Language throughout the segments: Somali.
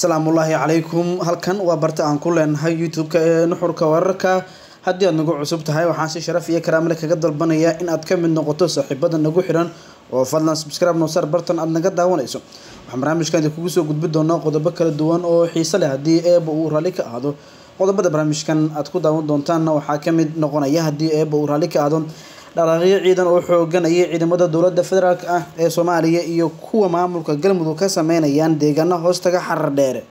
asalaamu ullaahi calaykum halkan waa barta aan ku leenahay youtube-ka ee nuxurka wararka haddii aad nagu cusub tahay waxaan si sharaf iyo karaamle kaga dalbanayaa in aad ka mid noqoto saaxiibada nagu xiran oo fadlan subscribe noosar bartan aada naga daawanayso waxaan barnaamijkan idinkugu soo gudbi doonaa qodobo kala duwan oo xiise leh haddii eeba uu raali ka ahdo qodobada barnaamijkan aad ku daawan doontaanna waxaa ka mid noqonaya haddii eeba uu raali ka ahdo dhaqaaqyo ciidan oo xoogan ayay ciidamada dowladda federaalk ah ee soomaaliya iyo kuwa maamulka galmudug ka sameynayaan deegaano hoostaga xarar dheer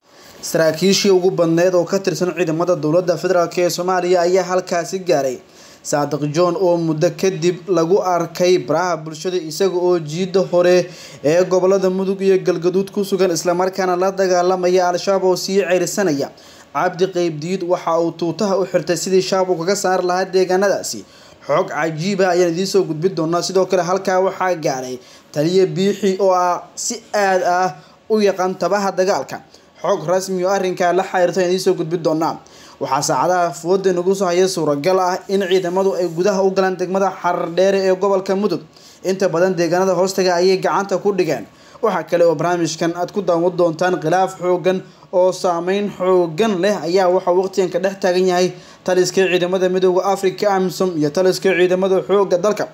saraakiishii ugu badneyd oo ka tirsan ciidamada dowladda federaalk ee soomaaliya ayaa halkaasi gaaray saadiq john oo muddo kadib lagu arkay baraha bulshada isaga oo jiida hore ee gobolada mudug iyo galgaduud ku sugan islamarkaana la dagaalamaya al-shabaab oo sii ceyrisanaya cabdi diid waxa uu tuutaha u xirtay sidii shaab ukaga saar lahaa deegaanadaasi xog cajiiba ah ayaan idiin soo gudbin doonaa sidoo kale halkaa waxaa gaaray taliya biixi oo ah si aad ah u yaqaan tabaha dagaalka xog rasmi oo arrinkaa la xiriirto ayaan idiin soo gudbin doonaa waxaa saacadaha fooda nagu soo haya suuragal ah in ciidamadu ay gudaha u galaan degmada xardheere ee gobolka mudug inta badan deegaanada hoostaga ayay gacanta ku dhigeen waxaa kale oo barnaamijkan aad ku daawan doontaan khilaaf xoogan oo saameyn xoogan leh ayaa waxaa waqtigan ka dhex taagan yahay taliska ciidamada midooda africa amisom iyo taliska ciidamada xooga dalka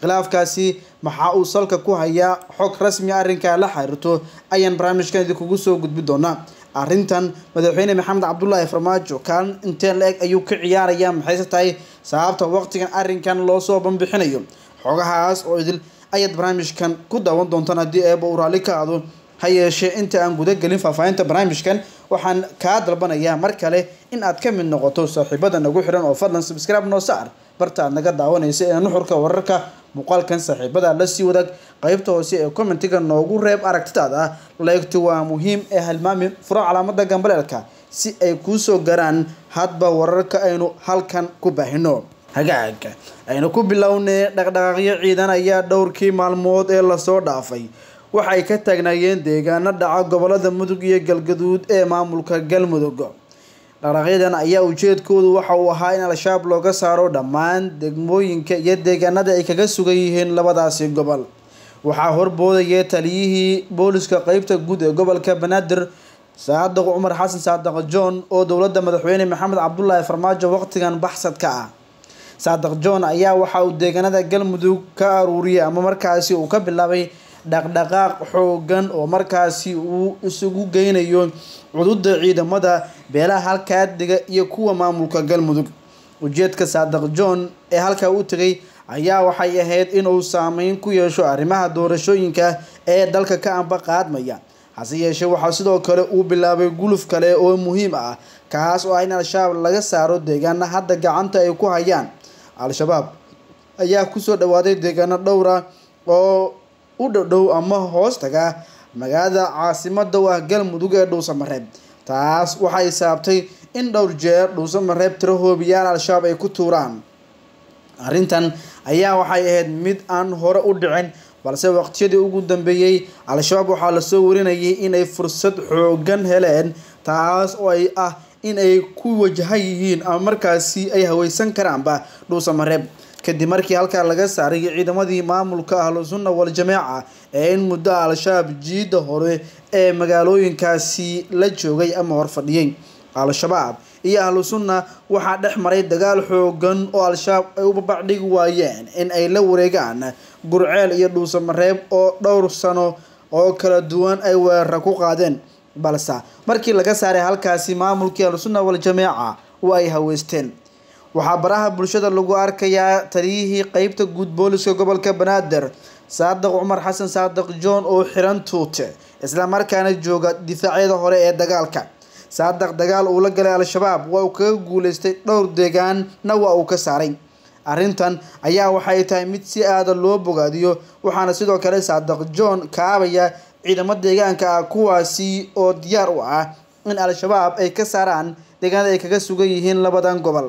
khilaafkaasi maxaa uu salka ku hayaa xog rasmi ah arrinkaa la xariirto ayaan barnaamijkan idinkugu soo gudbi doonaa arintan madaxweyne maxamed cabdulaahi farmaajo kaalin intee la eg ayuu ka ciyaarayaa maxayse tahay sababta waqtigan arrinkan loosoo banbixinayo xogahaas oo idil ayaad barnaamijkan ku daawan doontaan haddii eebo uu raalli ka ahdo ha yeeshee inta aan guda gelin faahfaahinta barnaamijkan waxaan kaa dalbanayaa mar kale in aad ka mid noqoto saaxiibada nagu xiran oo fadlan subscribe noo saar barta aad naga daawanaysa ee nuxurka wararka muuqaalkan saaxiibada la sii wadaag qaybta hoose ee commentiga noogu reeb aragtidaada leegti waa muhiim ee halmaami furo calaamada gambaleelka si ay kuu soo garaan hadba wararka aynu halkan ku baahino hagaaga aynu ku bilownay dhaqdhaqaaqyo ciidan ayaa dhowrkii maalmood ee lasoo dhaafay waxay ka taagnaayeen deegaano dhaca gobolada mudug iyo galgaduud ee maamulka galmudug dhaqaaqyadan ayaa ujeedkoodu waxa uu ahaa in al-shabaab looga saaro dhammaan degmooyinka iyo deegaanada ay kaga sugan yihiin labadaasi gobol waxaa horboodaya taliyihii booliska qeybta guud ee gobolka banaadir saadiq cumar xasan saadaq john oo dowladda madaxweyne maxamed cabdulaahi farmaajo waqtigan baxsadka ah saadiq john ayaa waxa uu deegaanada galmudug ka aruuriyay ama markaasi uu ka bilaabay dhaqdhaqaaq xoogan oo markaasi uu isugu geynayo cududa ciidamada beelaha halkaa dhiga iyo kuwa maamulka galmudug ujeedka saadiq john ee halkaa u tegay ayaa waxay ahayd inuu saameyn ku yeesho arrimaha doorashooyinka ee dalka ka amba qaadmaya hase yeeshee waxaa sidoo kale uu bilaabay guluf kale oo muhiim ah kaas oo ah in al-shabaab laga saaro deegaana hadda gacanta ay ku hayaan al-shabaab ayaa kusoo dhawaaday deegaano dhowra oo u dhowdhow ama hoostaga magaalada caasimada u ah galmudug ee dhuusamareeb taas waxay sababtay in dhowr jeer dhuusamareeb tiro hoobiyaal al-shabaab ay ku tuuraan arrintan ayaa waxay ahayd mid aan hore u dhicin balse waqtiyadii ugu dambeeyey al-shabaab waxaa lasoo warinayay inay fursad xoogan heleen taas oo ay ah in ay ku wajahan yihiin ama ah markaasi ay haweysan karaanba dhuusamareeb kadib markii halkaa laga saaray ciidamadii maamulka ahlu sunna wal ee in muddo al-shabaab jiidda hore ee magaalooyinkaasi la joogay ama horfadhiyay al-shabaab iyo ahlu sunna waxaa dhex maray dagaal xoogan oo al-shabaab ay u babacdhigi waayeen in ay la wareegaan gurceel iyo dhuusamareeb oo dhowr sano oo kala duwan ay weerara ku qaadeen balse markii laga saaray halkaasi maamulkii ahlu sunna wal-jamaaca waa ay haweysteen waxaa baraha bulshada lagu arkayaa taliyihii qeybta guud booliska gobolka banaadir saadiq cumar xasan saadiq john oo xiran tuute islamarkaana jooga difaacyada hore ee dagaalka saadiq dagaal uu la galay al-shabaab waa uu kaga guuleystay dhowr deegaanna waa uu ka saaray arrintan ayaa waxay tahay mid si aada ah loo bogaadiyo waxaana sidoo kale saadiq john kaabaya ciidamo deegaanka ah kuwaasi oo diyaar u ah in al-shabaab ay ka saaraan deegaanada ay kaga sugan yihiin labadan gobol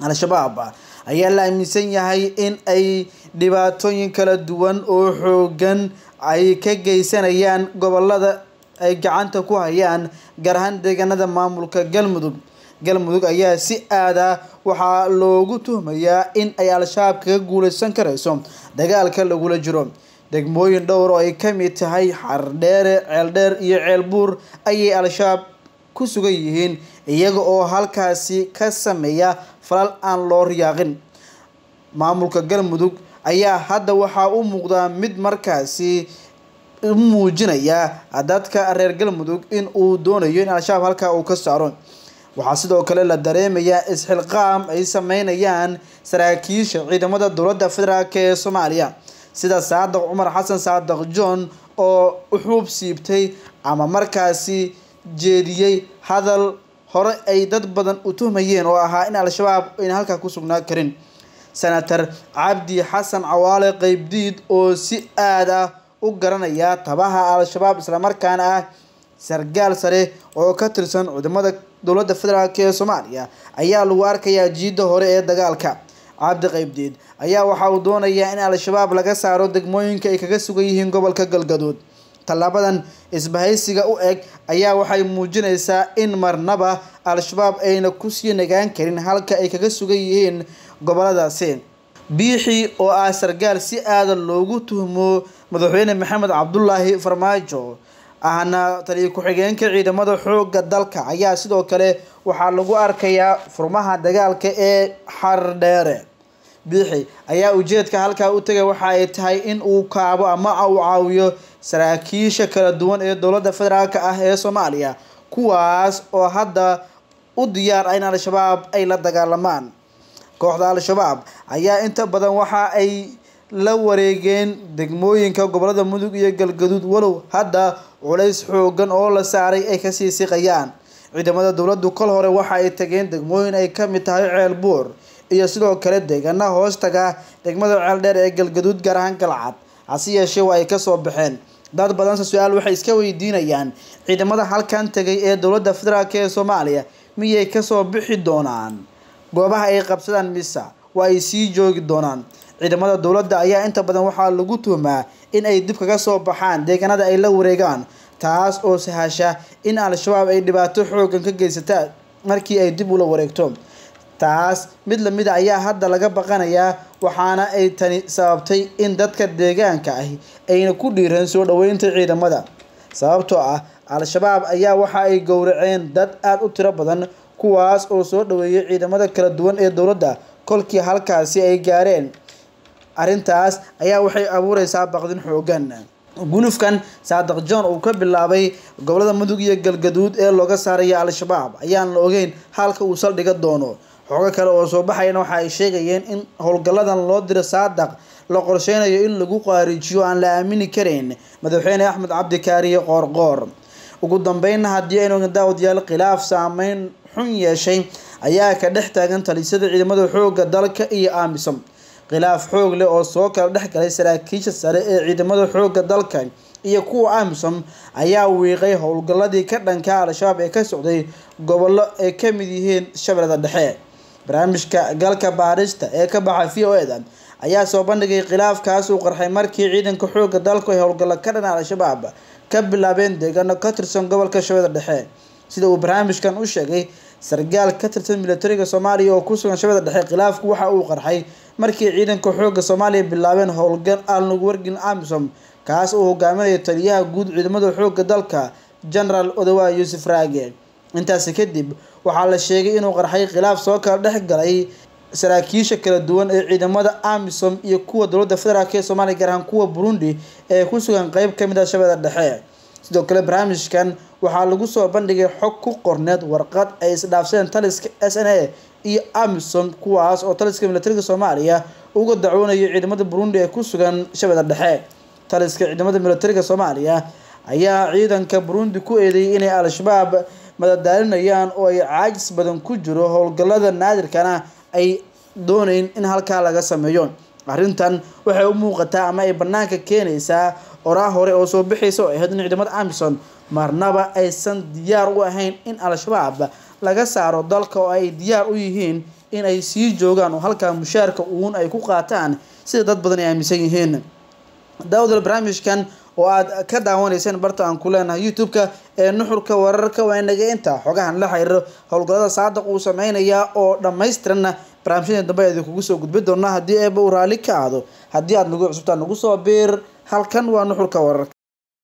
al-shabaab ah. ayaa la aaminsan yahay in ay dhibaatooyin kala duwan oo xoogan ay ka geysanayaan gobolada ay gacanta ku hayaan gaar ahaan deegaanada maamulka galmudug galmudug ayaa si aada ah waxaa loogu tuhmayaa in ay al-shabaab kaga guuleysan karayso dagaalka lagula jiro degmooyin dhowr oo ay ka mid tahay xardheere ceeldheer iyo ceelbuur ayay al-shabaab ku sugan yihiin iyaga oo halkaasi ka sameeya falal aan loo riyaaqin maamulka galmudug ayaa hadda waxaa u muuqdaa mid markaasi u muujinaya dadka reer galmudug in uu doonayo in al-shabaab halkaa uu ka saaro waxaa sidoo kale la dareemayaa isxilqaam ay sameynayaan saraakiisha ciidamada dowladda federaalk ee soomaaliya sida saadiq cumar xasan saadiq john oo uxuub siibtay ama markaasi jeediyey hadal hore ay dad badan u tuhmayeen oo ahaa in al-shabaab ayna halkaa ku sugnaa karin senator cabdi xasan cawaale qeybdiid oo si aad ah u garanaya tabaha al-shabaab islamarkaana ah sargaal sare oo ka tirsan ciidamada dowladda federaalk ee soomaaliya ayaa lagu arkayaa jiida hore ee dagaalka cabdi qeybdiid ayaa waxa uu doonayaa in al-shabaab laga saaro degmooyinka ay kaga sugan yihiin gobolka galgaduud tallaabadan isbahaysiga u eg ayaa waxay muujinaysaa in marnaba al-shabaab ayna kusii nagaan karin halka ay kaga sugan yihiin goboladaasi biixii oo ah sargaal si aadan loogu tuhmo madaxweyne maxamed cabdulaahi farmaajo ahna taliyo ku-xigeenka ciidamada xoogga dalka ayaa sidoo kale waxaa lagu arkayaa furmaha dagaalka ee xardheere biixi ayaa ujeedka halkaa u tegay waxa ay tahay in uu kaabo ama uu caawiyo saraakiisha kala duwan ee dowladda federaalk ah ee soomaaliya kuwaas oo hadda u diyaar ah in al-shabaab ay la dagaalamaan kooxda al-shabaab ayaa inta badan waxa ay la wareegeen degmooyinka gobolada mudug iyo galgaduud walow hadda culays xoogan oo la saaray ay kasii siqayaan ciidamada dowladdu kol hore waxa ay tageen degmooyin ay ka mid tahay ceel buur iyo sidoo kale deegaana hoostaga degmada ceeldheer ee galgaduud gaar ahaan galcad hase yeeshee waa ay kasoo baxeen dad badanse su-aal waxay iska weydiinayaan ciidamada halkan tagay ee dowladda federaalk ee soomaaliya miyay kasoo bixi doonaan goobaha ay qabsadaan misa waa ay sii joogi doonaan ciidamada dowladda ayaa inta badan waxaa lagu tuumaa in ay dib kaga soo baxaan deegaanada ay la wareegaan taas oo sahasha in al-shabaab ay dhibaato xoogan ka geysata markii ay dib ula wareegto taas mid lamid a ah ayaa hadda laga baqanayaa waxaana ay tani sababtay in dadka deegaanka ahi ayna ku dhiiran soo dhoweynta ciidamada sababtoo ah al-shabaab ayaa waxa ay gowraceen dad aada u tiro badan kuwaas oo soo dhoweeyay ciidamada kala duwan ee dowladda kolkii halkaasi ay gaareen arrintaas ayaa waxay abuureysaa baqdin xoogan gunufkan saadiq john uu ka bilaabay gobolada mudug iyo galgaduud ee looga saaraya al-shabaab ayaan la ogeyn halka uu saldhiga doono xoogo kale oo soo baxayana waxa ay sheegayeen in howlgalladan loo diro saadaq la qorsheynayo in lagu qaariijiyo aan la aamini karayn madaxweyne axmed cabdikaariye qoorqoor ugu dambeynna haddii aynu daawadayaal khilaaf saameyn xun yeeshay ayaa ka dhex taagan talisada ciidamada xoogga dalka iyo amisom khilaaf xoog leh oo soo kala dhex galay saraakiisha sare ee ciidamada xoogga dalka iyo kuwa amisom ayaa wiiqay howlgalladii ka dhankaa al-shabaab ee ka socday gobollo ay ka mid yihiin shabeellada dhexe barnaamijka galka baadhista ee ka baxa v o da ayaa soo bandhigay khilaaf kaas uu qarxay markii ciidanka xooga dalku ay howlgallo ka dhanaan al-shabaab ka bilaabeen deegaano ka tirsan gobolka shabeeda dhexe sida uu barnaamijkan u sheegay sargaal ka tirsan milatariga soomaaliya oo ku sugan shabeeda dhexe khilaafku waxa uu qarxay markii ciidanka xoogga soomaaliya bilaabeen howlgal aan lagu amisom kaas uu hogaaminayo taliyaha guud ciidamada xoogga dalka genaraal odawa yuusuf raage intaasi kadib waxaa la sheegay inuu qarxay khilaaf soo kala dhex galay saraakiisha kala duwan ee ciidamada amisom iyo kuwa dowladda federaalk ee soomaaliya gaar kuwa burundi ee ku sugan qeyb ka mid ah shabeelada dhexe sidoo kale barnaamijkan waxaa lagu soo bandhigay xog ku qorneed warqad ay isdhaafsadeen taliska s n a iyo amisom kuwaas oo taliska milatariga soomaaliya uga dacwoonayo ciidamada burundi ee ku sugan shabeelada dhexe taliska ciidamada milatariga soomaaliya ayaa ciidanka burundi ku eedeeyay inay al-shabaab madadaalinayaan oo ay caajis badan ku jiro howlgallada naadirkana ay doonayn in halkaa laga sameeyo arrintan waxay u muuqataa ama ay bannaanka keenaysaa oraa hore oo soo bixaysa oo ahayd in ciidamada amison marnaba aysan diyaar u ahayn in al-shabaab laga saaro dalka oo ay diyaar u yihiin in ay sii joogaan oo halkaa mushaarka uun ay ku qaataan sida dad badan ay aaminsan yihiin daawdal barnaamijkan oo aad ka daawanayseen barta aan ku leenahay youtube-ka ee nuxurka wararka waanaga inta xogahan la xiriiro howlgallada saadaq uu sameynayaa oo dhammaystiranna barnaamijyadii dambe idinkugu soo gudbi doonaa haddii eeba uu raali ka aado haddii aad nagu cusubtaan nagu soo biir halkan waa nuxurka wararka